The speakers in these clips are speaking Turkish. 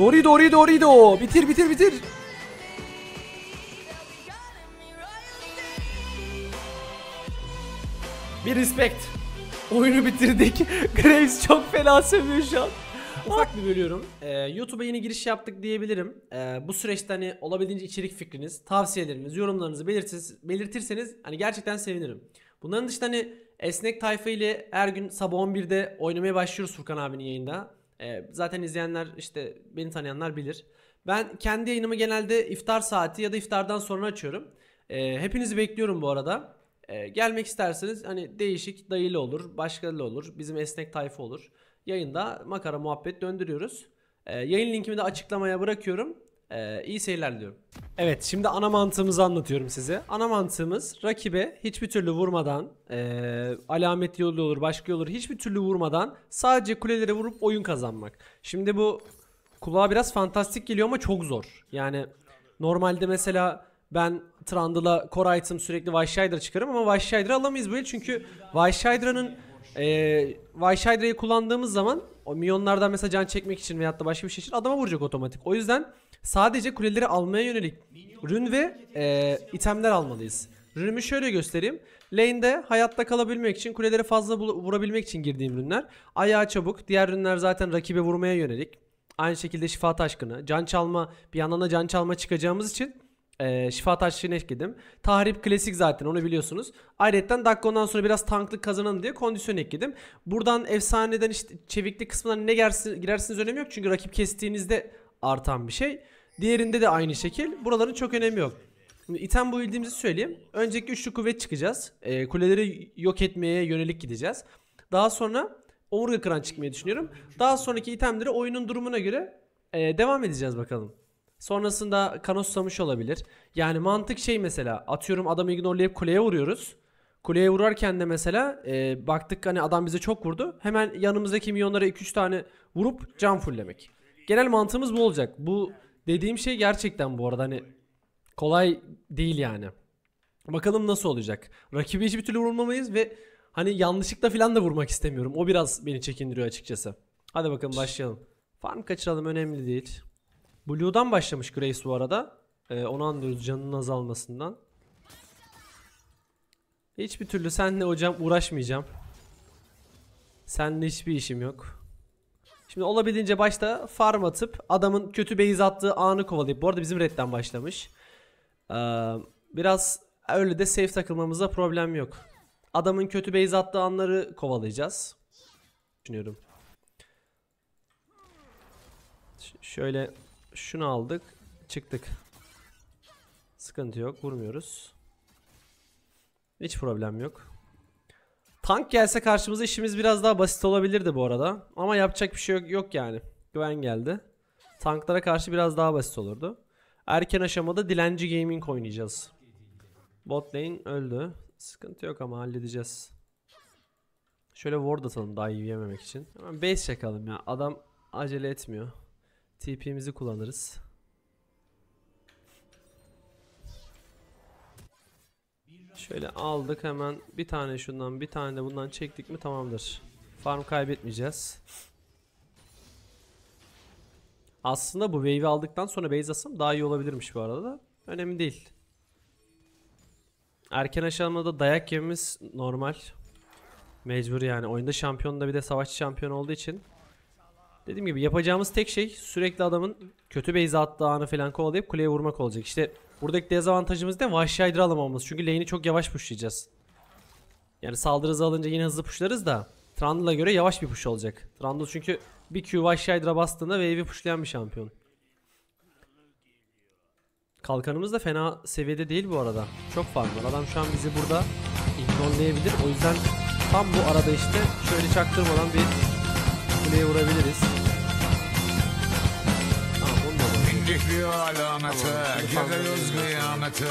Dorido Dorido Dorido. Bitir bitir bitir. Bir respect. Oyunu bitirdik. Graves çok fena sövüyor şu an. Ufak bir bölüyorum. Ee, YouTube'a yeni giriş yaptık diyebilirim. Ee, bu süreçte hani olabildiğince içerik fikriniz, tavsiyeleriniz, yorumlarınızı belirtirseniz, belirtirseniz hani gerçekten sevinirim. Bunların dışında hani esnek tayfa ile her gün sabah 11'de oynamaya başlıyoruz Furkan abinin yayında. E, zaten izleyenler işte beni tanıyanlar bilir. Ben kendi yayınımı genelde iftar saati ya da iftardan sonra açıyorum. E, hepinizi bekliyorum bu arada. E, gelmek isterseniz hani değişik dayılı olur, başkalı olur, bizim esnek tayfa olur. Yayında makara muhabbet döndürüyoruz. E, yayın linkimi de açıklamaya bırakıyorum. Ee, iyi seyirler diliyorum. Evet şimdi ana mantığımızı anlatıyorum size. Ana mantığımız rakibe hiçbir türlü vurmadan e, ee, alamet yolu olur başka yolu olur hiçbir türlü vurmadan sadece kulelere vurup oyun kazanmak. Şimdi bu kulağa biraz fantastik geliyor ama çok zor. Yani normalde mesela ben Trundle'a core item sürekli Vyshider çıkarım ama Vyshider alamayız böyle çünkü Vyshider'ın e, ee, Vyshider'ı kullandığımız zaman o milyonlardan mesela can çekmek için veyahut da başka bir şey için adama vuracak otomatik. O yüzden Sadece kuleleri almaya yönelik rün ve e, itemler almalıyız. Rünümü şöyle göstereyim. Lane'de hayatta kalabilmek için kuleleri fazla vurabilmek için girdiğim rünler. Ayağa çabuk. Diğer rünler zaten rakibe vurmaya yönelik. Aynı şekilde şifa taşkını. Can çalma bir yandan da can çalma çıkacağımız için e, şifa taşçıyını ekledim. Tahrip klasik zaten onu biliyorsunuz. Ayrıca Dakkon'dan sonra biraz tanklık kazanalım diye kondisyon ekledim. Buradan efsaneden işte çeviklik kısmından ne girersiniz önemi yok. Çünkü rakip kestiğinizde artan bir şey. Diğerinde de aynı şekil. Buraların çok önemi yok. Şimdi item bildiğimizi söyleyeyim. Önceki üçlü kuvvet çıkacağız. E, kuleleri yok etmeye yönelik gideceğiz. Daha sonra omurga kıran çıkmayı düşünüyorum. Daha sonraki itemleri oyunun durumuna göre e, devam edeceğiz bakalım. Sonrasında kanı susamış olabilir. Yani mantık şey mesela atıyorum adamı ignorlayıp kuleye vuruyoruz. Kuleye vurarken de mesela e, baktık hani adam bize çok vurdu. Hemen yanımızdaki milyonlara 2-3 tane vurup can fulllemek. Genel mantığımız bu olacak. Bu Dediğim şey gerçekten bu arada hani kolay değil yani. Bakalım nasıl olacak. Rakibi hiçbir türlü vurmamayız ve hani yanlışlıkla falan da vurmak istemiyorum. O biraz beni çekindiriyor açıkçası. Hadi bakalım başlayalım. Farm kaçıralım önemli değil. Blue'dan başlamış Grace bu arada. Ee, onu anlıyoruz canının azalmasından. Hiçbir türlü senle hocam uğraşmayacağım. Senle hiçbir işim yok. Şimdi olabildiğince başta farm atıp adamın kötü base attığı anı kovalayıp. Bu arada bizim redden başlamış. Ee, biraz öyle de safe takılmamıza problem yok. Adamın kötü base attığı anları kovalayacağız. Düşünüyorum. Ş şöyle şunu aldık. Çıktık. Sıkıntı yok. Vurmuyoruz. Hiç problem yok. Tank gelse karşımıza işimiz biraz daha basit olabilirdi bu arada. Ama yapacak bir şey yok, yok yani. Güven geldi. Tanklara karşı biraz daha basit olurdu. Erken aşamada dilenci gaming oynayacağız. Bot lane öldü. Sıkıntı yok ama halledeceğiz. Şöyle ward atalım daha iyi yememek için. Hemen base çakalım ya. Adam acele etmiyor. TP'mizi kullanırız. Şöyle aldık hemen bir tane şundan bir tane de bundan çektik mi tamamdır. Farm kaybetmeyeceğiz. Aslında bu wave'i aldıktan sonra base asım daha iyi olabilirmiş bu arada da. Önemli değil. Erken aşamada dayak yememiz normal. Mecbur yani. Oyunda şampiyon da bir de savaşçı şampiyon olduğu için. Dediğim gibi yapacağımız tek şey sürekli adamın kötü base attığı anı falan kovalayıp kuleye vurmak olacak. İşte Buradaki dezavantajımız da Vahşi Hydra alamamamız. Çünkü lane'i çok yavaş pushlayacağız. Yani saldırızı alınca yine hızlı pushlarız da. Trundle'a göre yavaş bir push olacak. Trundle çünkü bir Q Vahşi Hydra bastığında wave'i pushlayan bir şampiyon. Kalkanımız da fena seviyede değil bu arada. Çok farklı. Adam şu an bizi burada ignorlayabilir. O yüzden tam bu arada işte şöyle çaktırmadan bir kuleye vurabiliriz. Bekliyor alameti Geliyoruz kıyameti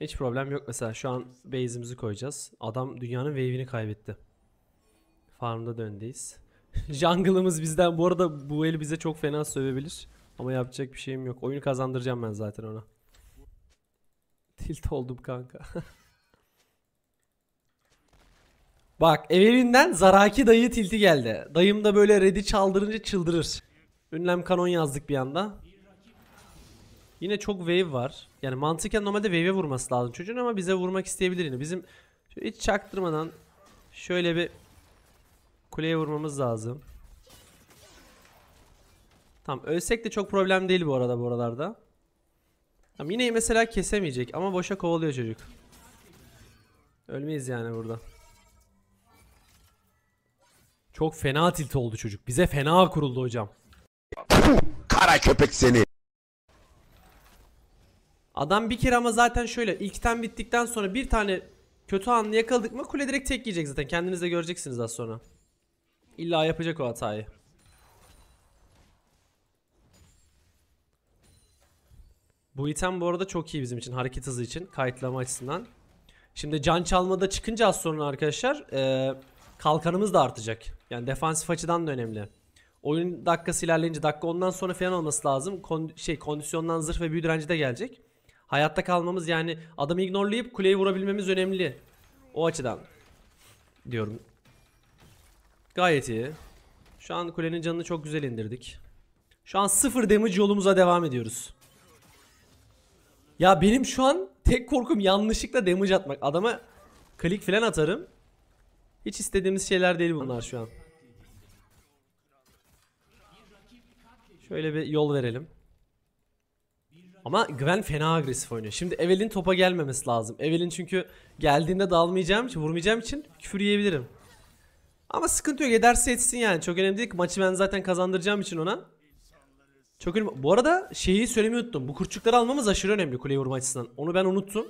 Hiç problem yok mesela şu an base'imizi koyacağız. Adam dünyanın wave'ini kaybetti. Farmda döndeyiz. Jungle'ımız bizden. Bu arada bu el bize çok fena sövebilir. Ama yapacak bir şeyim yok. Oyunu kazandıracağım ben zaten ona. Tilt oldum kanka. Bak evinden Zaraki dayı tilti geldi. Dayım da böyle redi çaldırınca çıldırır. Ünlem kanon yazdık bir anda. Yine çok wave var. Yani mantıken normalde wave'e vurması lazım çocuğun ama bize vurmak isteyebilir yine. Bizim hiç çaktırmadan şöyle bir Kuleye vurmamız lazım. Tamam ölsek de çok problem değil bu arada bu aralarda. Tamam yine mesela kesemeyecek ama boşa kovalıyor çocuk. Ölmeyiz yani burada. Çok fena tilt oldu çocuk. Bize fena kuruldu hocam. kara köpek seni. Adam bir kere ama zaten şöyle ilkten bittikten sonra bir tane kötü anını yakaladık mı kule direkt tek yiyecek zaten. Kendiniz de göreceksiniz az sonra. İlla yapacak o hatayı. Bu item bu arada çok iyi bizim için hareket hızı için kayıtlama açısından. Şimdi can çalmada çıkınca az sonra arkadaşlar ee, kalkanımız da artacak. Yani defansif açıdan da önemli. Oyun dakikası ilerleyince dakika ondan sonra falan olması lazım. Kon şey kondisyondan zırh ve büyü direnci de gelecek. Hayatta kalmamız yani adamı ignorlayıp kuleyi vurabilmemiz önemli. O açıdan diyorum. Gayet iyi. Şu an kulenin canını çok güzel indirdik. Şu an sıfır damage yolumuza devam ediyoruz. Ya benim şu an tek korkum yanlışlıkla damage atmak. Adama klik falan atarım. Hiç istediğimiz şeyler değil bunlar şu an. Şöyle bir yol verelim. Ama Gwen fena agresif oynuyor. Şimdi Evelyn topa gelmemesi lazım. Evelyn çünkü geldiğinde dalmayacağım için, vurmayacağım için küfür yiyebilirim. Ama sıkıntı yok ederse etsin yani. Çok önemli değil ki maçı ben zaten kazandıracağım için ona. Çok önemli. Bu arada şeyi söylemeyi unuttum. Bu kurçukları almamız aşırı önemli kuleye vurma açısından. Onu ben unuttum.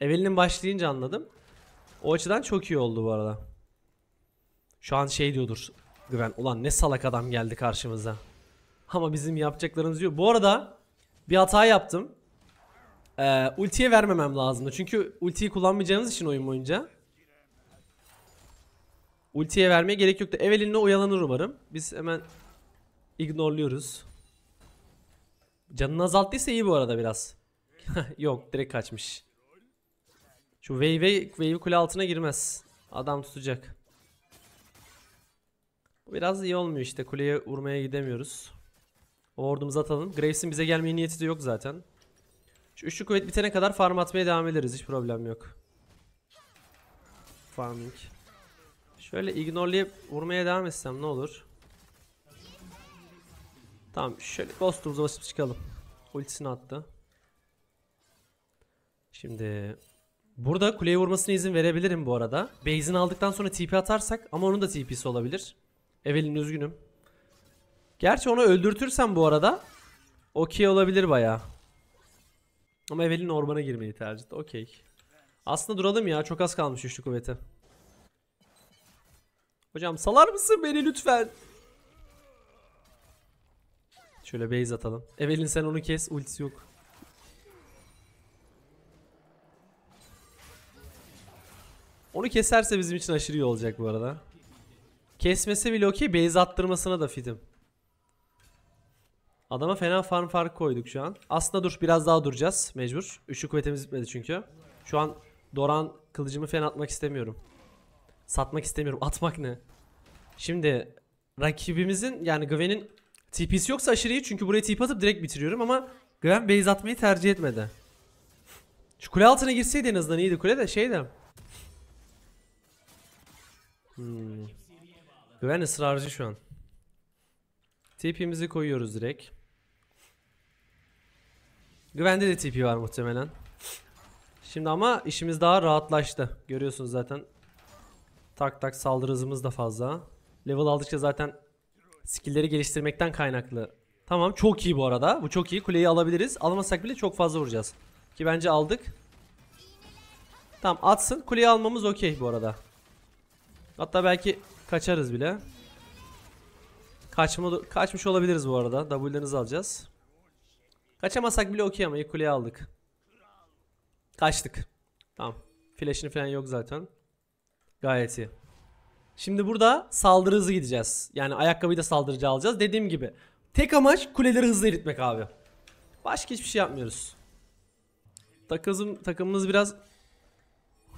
Evelinin başlayınca anladım. O açıdan çok iyi oldu bu arada. Şu an şey diyordur. Güven ulan ne salak adam geldi karşımıza. Ama bizim yapacaklarımız yok. Bu arada bir hata yaptım. Ee, ultiye vermemem lazımdı. Çünkü ultiyi kullanmayacağımız için oyun boyunca. Ultiye vermeye gerek yoktu. Evelyn'le oyalanır umarım. Biz hemen ignorluyoruz. Canını azalttıysa iyi bu arada biraz. Yok direkt kaçmış. Şu wave, wave kule altına girmez. Adam tutacak. biraz iyi olmuyor işte. Kuleye vurmaya gidemiyoruz. Ward'umuzu atalım. Graves'in bize gelmeye niyeti de yok zaten. Şu üçlü kuvvet bitene kadar farm atmaya devam ederiz. Hiç problem yok. Farming. Şöyle ignorlayıp vurmaya devam etsem ne olur? Tamam şöyle ghost'umuzu basıp çıkalım. Ultisini attı. Şimdi burada kuleye vurmasına izin verebilirim bu arada. Base'in aldıktan sonra TP atarsak ama onun da TP'si olabilir. Evelin üzgünüm. Gerçi onu öldürtürsem bu arada okey olabilir baya. Ama Evelin ormana girmeyi tercih etti. Okey. Aslında duralım ya. Çok az kalmış üçlü kuvveti. Hocam salar mısın beni lütfen? Şöyle base atalım. Evelin sen onu kes. Ultisi yok. Onu keserse bizim için aşırı iyi olacak bu arada. Kesmese bile okey. Base attırmasına da fitim. Adama fena farm fark koyduk şu an. Aslında dur biraz daha duracağız mecbur. Üçlü kuvvetimiz bitmedi çünkü. Şu an Doran kılıcımı fena atmak istemiyorum. Satmak istemiyorum. Atmak ne? Şimdi rakibimizin yani Gwen'in TP'si yoksa aşırı iyi. Çünkü buraya TP atıp direkt bitiriyorum ama Gwen base atmayı tercih etmedi. Şu kule altına girseydi en azından iyiydi. Kule de şeydi. Hmm. Güven ısrarcı şu an. TP'mizi koyuyoruz direkt. Güvende de TP var muhtemelen. Şimdi ama işimiz daha rahatlaştı. Görüyorsunuz zaten Tak tak saldırı hızımız da fazla. Level aldıkça zaten skill'leri geliştirmekten kaynaklı. Tamam çok iyi bu arada. Bu çok iyi. Kuleyi alabiliriz. Alamasak bile çok fazla vuracağız. Ki bence aldık. Tamam atsın. Kuleyi almamız okey bu arada. Hatta belki kaçarız bile. Kaçma, kaçmış olabiliriz bu arada. W'lerinizi alacağız. Kaçamasak bile okey ama ilk kuleyi aldık. Kaçtık. Tamam. Flash'ini falan yok zaten. Gayet iyi. Şimdi burada saldırı hızı gideceğiz. Yani ayakkabıyı da saldırıcı alacağız. Dediğim gibi. Tek amaç kuleleri hızlı eritmek abi. Başka hiçbir şey yapmıyoruz. Takızım, takımımız biraz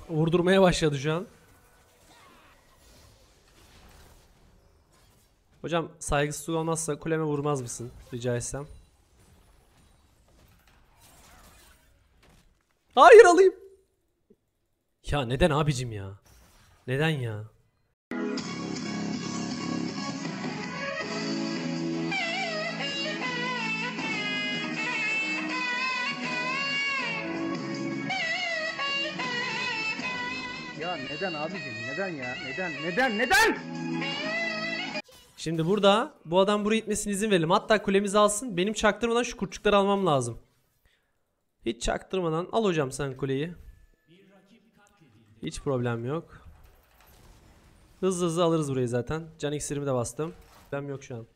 vurdurmaya başladı şu an. Hocam saygısızlık olmazsa kuleme vurmaz mısın? Rica etsem. Hayır alayım. Ya neden abicim ya? Neden ya? Ya neden abicim? Neden ya? Neden? Neden? Neden? Şimdi burada bu adam buraya gitmesine izin verelim. Hatta kulemizi alsın. Benim çaktırmadan şu kurtçukları almam lazım. Hiç çaktırmadan al hocam sen kuleyi. Hiç problem yok. Hızlı hızlı alırız burayı zaten. Can iksirimi de bastım. Ben yok şu an.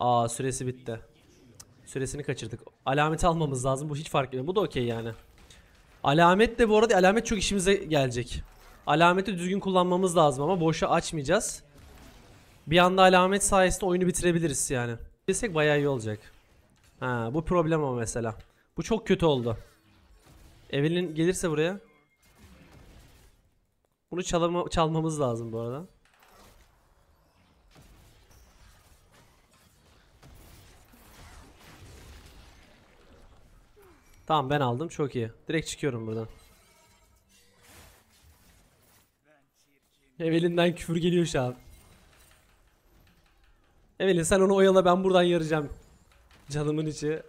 Aa süresi bitti. Süresini kaçırdık. Alamet almamız lazım. Bu hiç fark etmiyor. Bu da okey yani. Alamet de bu arada alamet çok işimize gelecek. Alameti düzgün kullanmamız lazım ama boşa açmayacağız. Bir anda alamet sayesinde oyunu bitirebiliriz yani. Bilsek bayağı iyi olacak. Ha bu problem ama mesela. Bu çok kötü oldu. Evelin gelirse buraya bunu çalama, çalmamız lazım bu arada. Tamam ben aldım çok iyi. Direkt çıkıyorum buradan. Evelinden küfür geliyor şu an. Evelin sen onu oyala ben buradan yarayacağım. Canımın içi.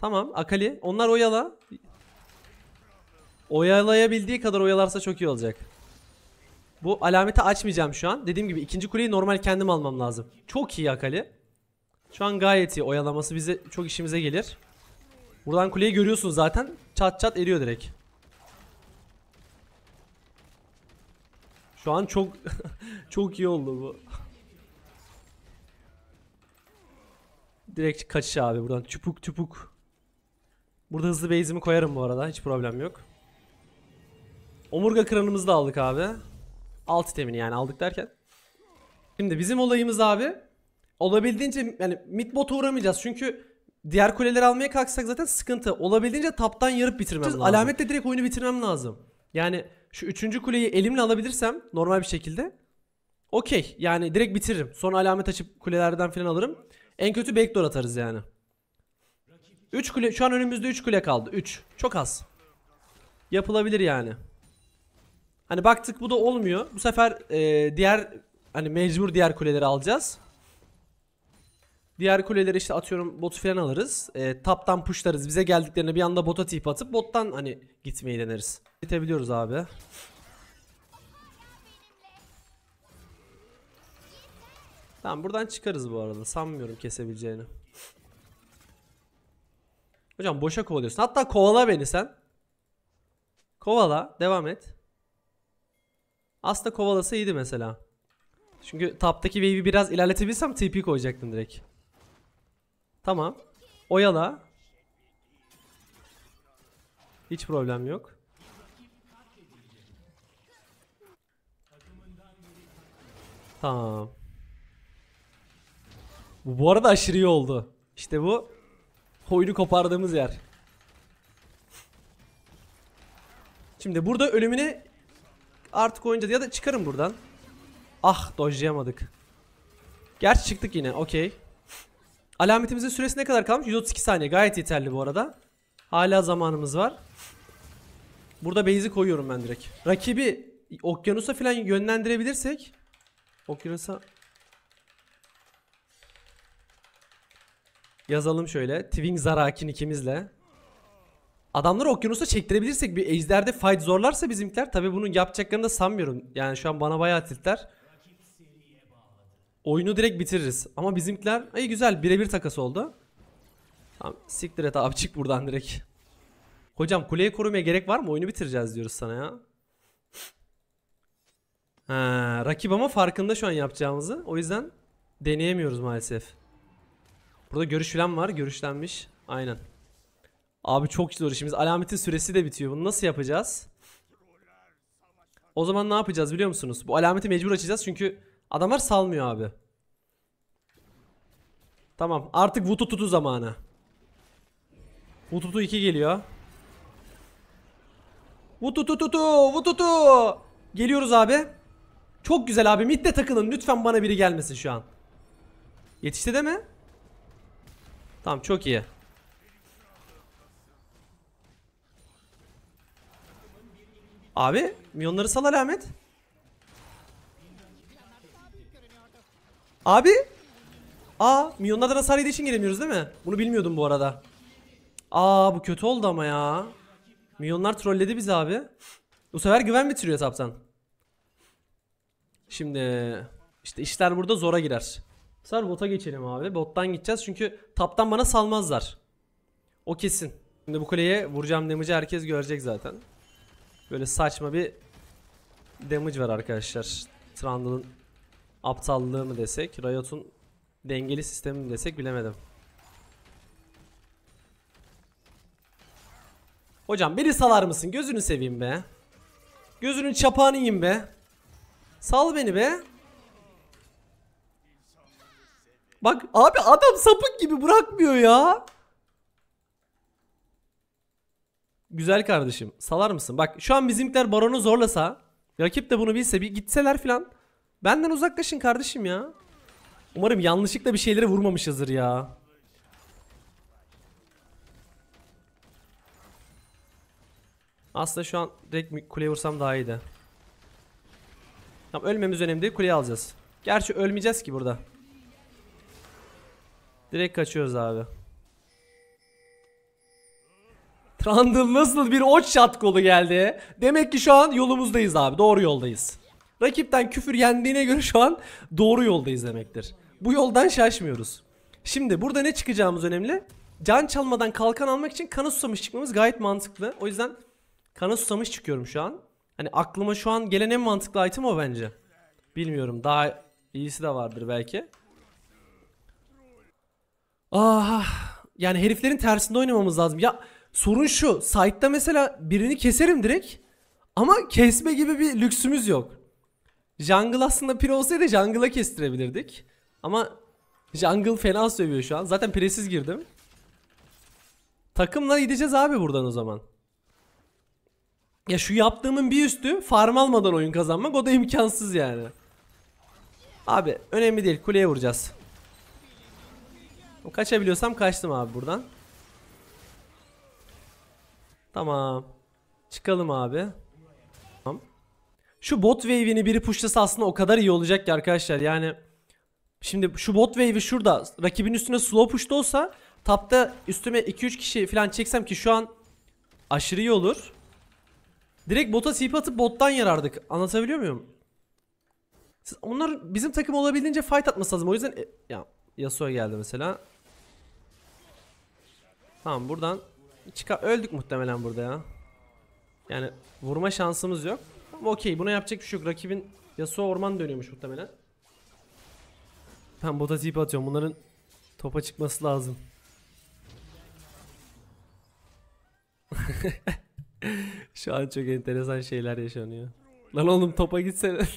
Tamam Akali. Onlar oyala. Oyalayabildiği kadar oyalarsa çok iyi olacak. Bu alameti açmayacağım şu an. Dediğim gibi ikinci kuleyi normal kendim almam lazım. Çok iyi Akali. Şu an gayet iyi. Oyalaması bize çok işimize gelir. Buradan kuleyi görüyorsunuz zaten. Çat çat eriyor direkt. Şu an çok çok iyi oldu bu. Direkt kaçış abi buradan. Çupuk çupuk. Burada hızlı base'imi koyarım bu arada. Hiç problem yok. Omurga kranımızı da aldık abi. Alt itemini yani aldık derken. Şimdi bizim olayımız abi olabildiğince yani mid bot'a uğramayacağız. Çünkü diğer kuleleri almaya kalksak zaten sıkıntı. Olabildiğince taptan yarıp bitirmem lazım. Alametle direkt oyunu bitirmem lazım. Yani şu üçüncü kuleyi elimle alabilirsem normal bir şekilde okey. Yani direkt bitiririm. Sonra alamet açıp kulelerden falan alırım. En kötü backdoor atarız yani. 3 kule şu an önümüzde 3 kule kaldı. 3. Çok az. Yapılabilir yani. Hani baktık bu da olmuyor. Bu sefer e, diğer hani mecbur diğer kuleleri alacağız. Diğer kuleleri işte atıyorum botu falan alırız. E, taptan pushlarız. Bize geldiklerine bir anda bota tip atıp bottan hani gitmeyi deneriz. Gitebiliyoruz abi. Tamam buradan çıkarız bu arada. Sanmıyorum kesebileceğini. Hocam boşa kovalıyorsun. Hatta kovala beni sen. Kovala. Devam et. Aslında kovalasa iyiydi mesela. Çünkü taptaki wave'i biraz ilerletebilsem TP koyacaktım direkt. Tamam. Oyala. Hiç problem yok. Tamam. Bu, arada aşırı iyi oldu. İşte bu Koyunu kopardığımız yer. Şimdi burada ölümüne artık oyunca ya da çıkarım buradan. Ah dojlayamadık. Gerçi çıktık yine okey. Alametimizin süresi ne kadar kalmış? 132 saniye gayet yeterli bu arada. Hala zamanımız var. Burada base'i koyuyorum ben direkt. Rakibi okyanusa falan yönlendirebilirsek. Okyanusa Yazalım şöyle. Twing Zarakin ikimizle. Adamları okyanusa çektirebilirsek bir ejderde fight zorlarsa bizimkiler tabi bunun yapacaklarını da sanmıyorum. Yani şu an bana bayağı tiltler. Oyunu direkt bitiririz. Ama bizimkiler iyi güzel birebir takas oldu. Tamam siktir et abi çık buradan direkt. Hocam kuleyi korumaya gerek var mı? Oyunu bitireceğiz diyoruz sana ya. ha, rakip ama farkında şu an yapacağımızı. O yüzden deneyemiyoruz maalesef. Burada görüşülen var. Görüşlenmiş. Aynen. Abi çok zor işimiz. Alametin süresi de bitiyor. Bunu nasıl yapacağız? O zaman ne yapacağız biliyor musunuz? Bu alameti mecbur açacağız çünkü adamlar salmıyor abi. Tamam. Artık Vutututu zamanı. Vututu 2 geliyor. Vutututu! Vututu! Geliyoruz abi. Çok güzel abi. Mid'de takının Lütfen bana biri gelmesin şu an. Yetişti de mi? Tamam çok iyi. Abi milyonları sal alamet. Abi. Aa milyonlardan hasar yediği için gelemiyoruz değil mi? Bunu bilmiyordum bu arada. Aa bu kötü oldu ama ya. Milyonlar trolledi bizi abi. Bu sefer güven bitiriyor saptan. Şimdi işte işler burada zora girer. Bu sefer bota geçelim abi. Bottan gideceğiz çünkü taptan bana salmazlar. O kesin. Şimdi bu kuleye vuracağım damage'i herkes görecek zaten. Böyle saçma bir damage var arkadaşlar. Trundle'ın aptallığı mı desek, Riot'un dengeli sistemi mi desek bilemedim. Hocam beni salar mısın? Gözünü seveyim be. Gözünün çapağını yiyeyim be. Sal beni be. Bak abi adam sapık gibi bırakmıyor ya. Güzel kardeşim. Salar mısın? Bak şu an bizimkiler baronu zorlasa. Rakip de bunu bilse bir gitseler filan. Benden uzaklaşın kardeşim ya. Umarım yanlışlıkla bir şeylere vurmamışızdır ya. Aslında şu an direkt kule vursam daha iyiydi. Tamam ölmemiz önemli değil. Kuleyi alacağız. Gerçi ölmeyeceğiz ki burada. Direkt kaçıyoruz abi. Trundle nasıl bir oç shot golü geldi. Demek ki şu an yolumuzdayız abi. Doğru yoldayız. Rakipten küfür yendiğine göre şu an doğru yoldayız demektir. Bu yoldan şaşmıyoruz. Şimdi burada ne çıkacağımız önemli. Can çalmadan kalkan almak için kanı susamış çıkmamız gayet mantıklı. O yüzden kanı susamış çıkıyorum şu an. Hani aklıma şu an gelen en mantıklı item o bence. Bilmiyorum daha iyisi de vardır belki. Ah, ah yani heriflerin tersinde oynamamız lazım. Ya sorun şu. Site'da mesela birini keserim direkt. Ama kesme gibi bir lüksümüz yok. Jungle aslında pire olsaydı jungle'a kestirebilirdik. Ama jungle fena sövüyor şu an. Zaten piresiz girdim. Takımla gideceğiz abi buradan o zaman. Ya şu yaptığımın bir üstü farm almadan oyun kazanmak o da imkansız yani. Abi önemli değil kuleye vuracağız. Kaçabiliyorsam kaçtım abi buradan. Tamam. Çıkalım abi. Tamam. Şu bot wave'ini biri pushlasa aslında o kadar iyi olacak ki arkadaşlar. Yani şimdi şu bot wave'i şurada rakibin üstüne slow push'ta olsa tapta üstüme 2-3 kişi falan çeksem ki şu an aşırı iyi olur. Direkt bota tip atıp bottan yarardık. Anlatabiliyor muyum? Siz, onlar bizim takım olabildiğince fight atması lazım. O yüzden e, ya Yasuo geldi mesela. Tamam buradan çıkar. Öldük muhtemelen burada ya. Yani vurma şansımız yok. Ama okey buna yapacak bir şey yok. Rakibin Yasuo orman dönüyormuş muhtemelen. Ben bota tip atıyorum. Bunların topa çıkması lazım. Şu an çok enteresan şeyler yaşanıyor. Lan oğlum topa gitsene.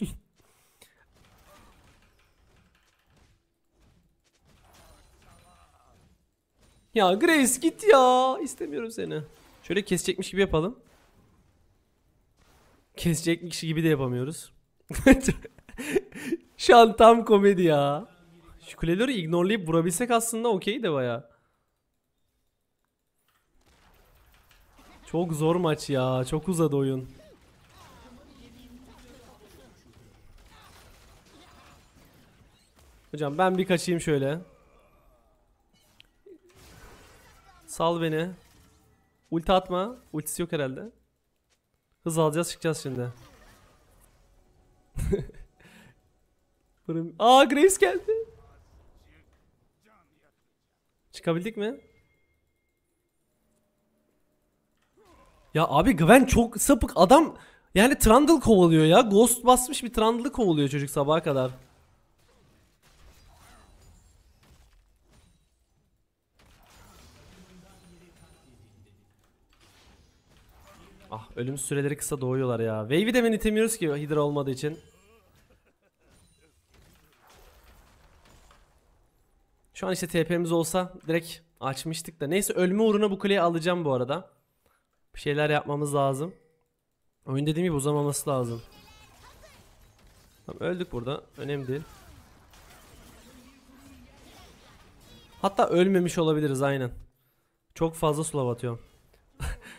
Ya Grace git ya. İstemiyorum seni. Şöyle kesecekmiş gibi yapalım. Kesecekmiş gibi de yapamıyoruz. Şu an tam komedi ya. Şu kuleleri ignorlayıp vurabilsek aslında okey de baya. Çok zor maç ya. Çok uzadı oyun. Hocam ben bir kaçayım şöyle. Sal beni. Ulti atma. Ultisi yok herhalde. Hız alacağız çıkacağız şimdi. Aa Graves geldi. Çıkabildik mi? Ya abi Gwen çok sapık adam yani Trundle kovalıyor ya. Ghost basmış bir Trundle'ı kovalıyor çocuk sabaha kadar. Ah ölüm süreleri kısa doğuyorlar ya. Wave'i de ben itemiyoruz ki Hydra olmadığı için. Şu an işte TP'miz olsa direkt açmıştık da. Neyse ölme uğruna bu kuleyi alacağım bu arada. Bir şeyler yapmamız lazım. Oyun dediğim gibi uzamaması lazım. Tamam öldük burada. Önemli değil. Hatta ölmemiş olabiliriz aynen. Çok fazla sulav atıyorum.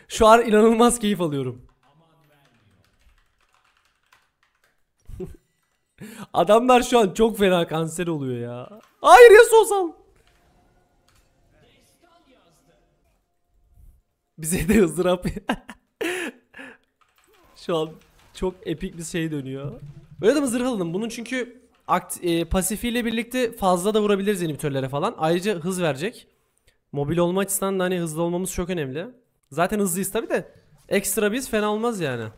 Şu an inanılmaz keyif alıyorum. Adamlar şu an çok fena kanser oluyor ya. Hayır ya Sosal. Bize de ızdırap. şu an çok epik bir şey dönüyor. Böyle de mı zırhalalım? Bunun çünkü e, pasifiyle birlikte fazla da vurabiliriz inhibitörlere falan. Ayrıca hız verecek. Mobil olma açısından da hani hızlı olmamız çok önemli. Zaten hızlıyız tabi de ekstra biz fena olmaz yani.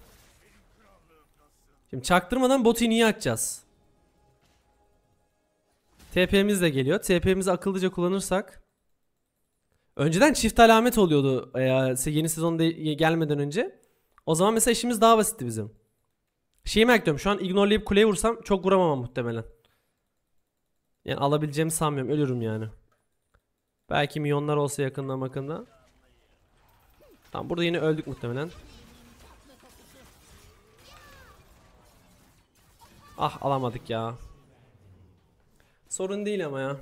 Şimdi çaktırmadan botu niye açacağız? TP'miz de geliyor. TP'mizi akıllıca kullanırsak. Önceden çift alamet oluyordu e, yeni sezonda gelmeden önce. O zaman mesela işimiz daha basitti bizim. Şeyi merak ediyorum. Şu an ignorlayıp kuleye vursam çok vuramamam muhtemelen. Yani alabileceğimi sanmıyorum. Ölürüm yani. Belki milyonlar olsa yakında makında. Tamam burada yine öldük muhtemelen. Ah alamadık ya. Sorun değil ama ya.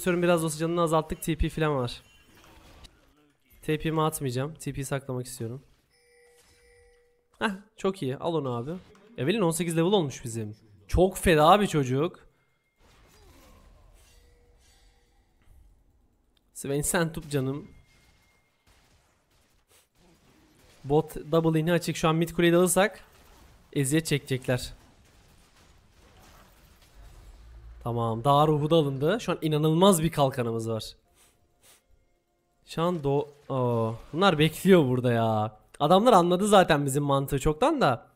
sorun biraz olsa canını azalttık. TP falan var. TP'mi atmayacağım. TP saklamak istiyorum. Heh çok iyi. Al onu abi. Evelin 18 level olmuş bizim. Çok feda bir çocuk. Sven sen tup canım. Bot double in'i açık. Şu an mid kuleyi alırsak eziyet çekecekler. Tamam. Dağ ruhu da alındı. Şu an inanılmaz bir kalkanımız var. Şu an do... Oo. Bunlar bekliyor burada ya. Adamlar anladı zaten bizim mantığı çoktan da.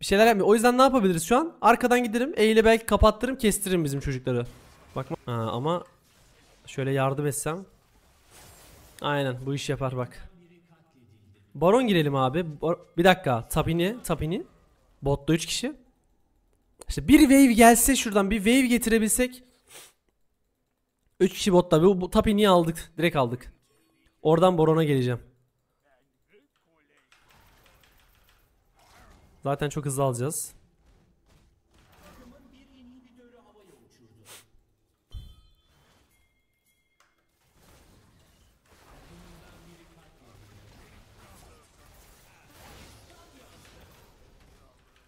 Bir şeyler yapmıyor. O yüzden ne yapabiliriz şu an? Arkadan giderim. E ile belki kapattırırım, Kestiririm bizim çocukları. Bakma. Ha, ama şöyle yardım etsem. Aynen bu iş yapar bak. Baron girelim abi. Bar bir dakika. Tapini. Tapini. Botta 3 kişi. İşte bir wave gelse şuradan bir wave getirebilsek. 3 kişi botta. Bu, bu Tapini'yi aldık. Direkt aldık. Oradan Baron'a geleceğim. Zaten çok hızlı alacağız.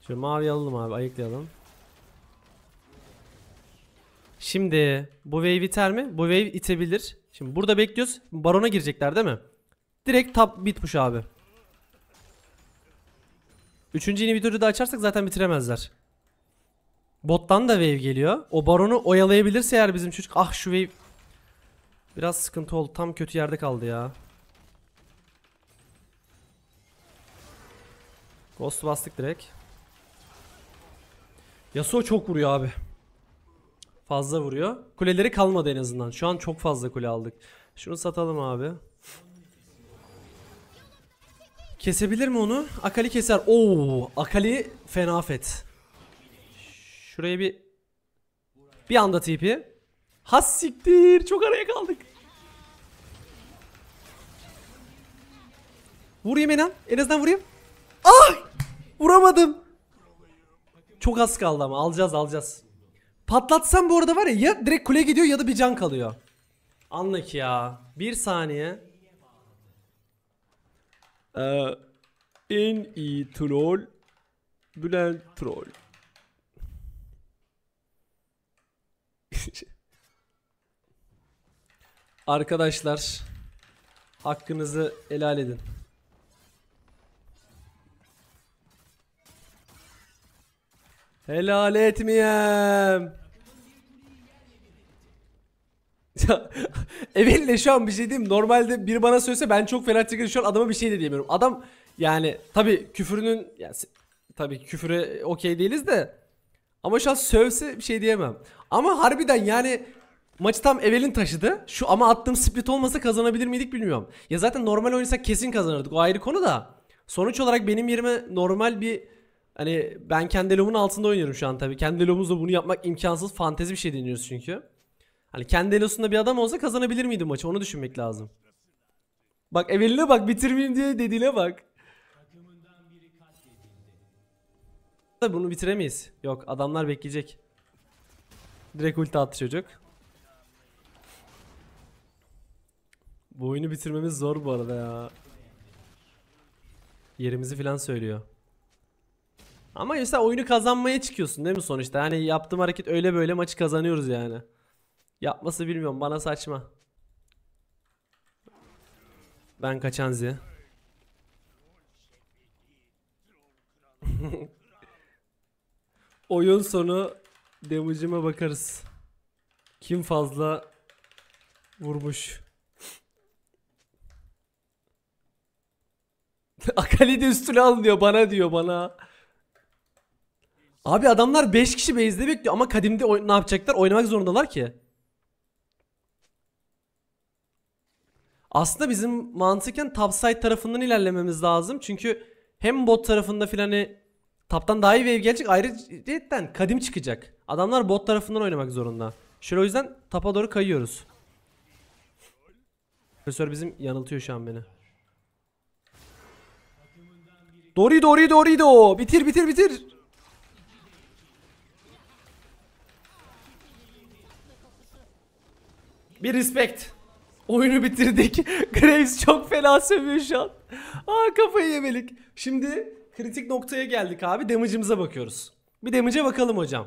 Şöyle mavi alalım abi ayıklayalım. Şimdi bu wave iter mi? Bu wave itebilir. Şimdi burada bekliyoruz. Barona girecekler değil mi? Direkt tap bitmiş abi. Üçüncü inhibitörü de açarsak zaten bitiremezler. Bottan da wave geliyor. O baronu oyalayabilirse eğer bizim çocuk. Ah şu wave. Biraz sıkıntı oldu. Tam kötü yerde kaldı ya. Ghost bastık direkt. Yasuo çok vuruyor abi. Fazla vuruyor. Kuleleri kalmadı en azından. Şu an çok fazla kule aldık. Şunu satalım abi. Kesebilir mi onu? Akali keser. Oo, Akali fena fet. Şuraya bir bir anda TP. Hassiktir. Çok araya kaldık. Vurayım Enan. En azından vurayım. Ah! Vuramadım. Çok az kaldı ama alacağız alacağız. Patlatsam bu arada var ya ya direkt kule gidiyor ya da bir can kalıyor. Anla ki ya. Bir saniye. Ee, en iyi troll Bülent troll. Arkadaşlar hakkınızı helal edin. Helal etmeyem. Evel'le şu an bir şey diyeyim. Normalde bir bana söylese ben çok fena çıkıyor. Şu an adama bir şey de diyemiyorum. Adam yani tabi küfürünün yani, tabi küfüre okey değiliz de ama şu an sövse bir şey diyemem. Ama harbiden yani maçı tam Evel'in taşıdı. Şu ama attığım split olmasa kazanabilir miydik bilmiyorum. Ya zaten normal oynasak kesin kazanırdık. O ayrı konu da. Sonuç olarak benim yerime normal bir Hani ben kendi lobumun altında oynuyorum şu an tabii. Kendi lobumuzla bunu yapmak imkansız. Fantezi bir şey deniyoruz çünkü. Hani kendi elosunda bir adam olsa kazanabilir miydim maçı? Onu düşünmek lazım. Bak eveline bak bitirmeyeyim diye dediğine bak. Tabii bunu bitiremeyiz. Yok adamlar bekleyecek. Direkt ulti attı çocuk. Bu oyunu bitirmemiz zor bu arada ya. Yerimizi falan söylüyor. Ama mesela oyunu kazanmaya çıkıyorsun değil mi sonuçta? Hani yaptığım hareket öyle böyle maçı kazanıyoruz yani. Yapması bilmiyorum bana saçma. Ben kaçan Z. Oyun sonu damage'ime bakarız. Kim fazla vurmuş. Akali de üstüne al diyor bana diyor bana. Abi adamlar 5 kişi base'de bekliyor ama kadimde ne yapacaklar? Oynamak zorundalar ki. Aslında bizim mantıken topside tarafından ilerlememiz lazım. Çünkü hem bot tarafında filanı hani taptan daha iyi wave gelecek. Ayrıca kadim çıkacak. Adamlar bot tarafından oynamak zorunda. Şöyle o yüzden tapa doğru kayıyoruz. Profesör bizim yanıltıyor şu an beni. Dori Dori Dori Do. Bitir bitir bitir. Bir respect. Oyunu bitirdik. Graves çok fena sövüyor şu an. Aa kafayı yemelik. Şimdi kritik noktaya geldik abi. Damage'ımıza bakıyoruz. Bir damage'e bakalım hocam.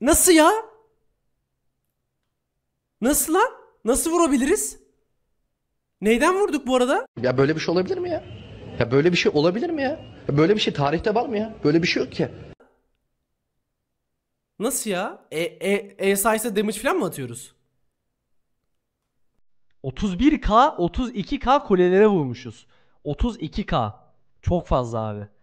Nasıl ya? Nasıl lan? Nasıl vurabiliriz? Neyden vurduk bu arada? Ya böyle bir şey olabilir mi ya? Ya böyle bir şey olabilir mi ya? ya böyle bir şey tarihte var mı ya? Böyle bir şey yok ki. Nasıl ya? E, e, e sayesinde damage falan mı atıyoruz? 31k, 32k kulelere vurmuşuz. 32k. Çok fazla abi.